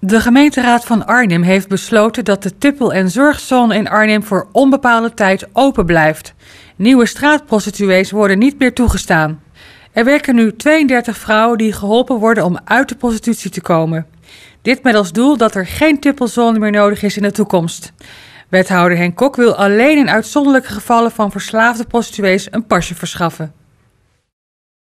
De gemeenteraad van Arnhem heeft besloten dat de tippel- en zorgzone in Arnhem voor onbepaalde tijd open blijft. Nieuwe straatprostituees worden niet meer toegestaan. Er werken nu 32 vrouwen die geholpen worden om uit de prostitutie te komen. Dit met als doel dat er geen tippelzone meer nodig is in de toekomst. Wethouder Henk Kok wil alleen in uitzonderlijke gevallen van verslaafde prostituees een pasje verschaffen.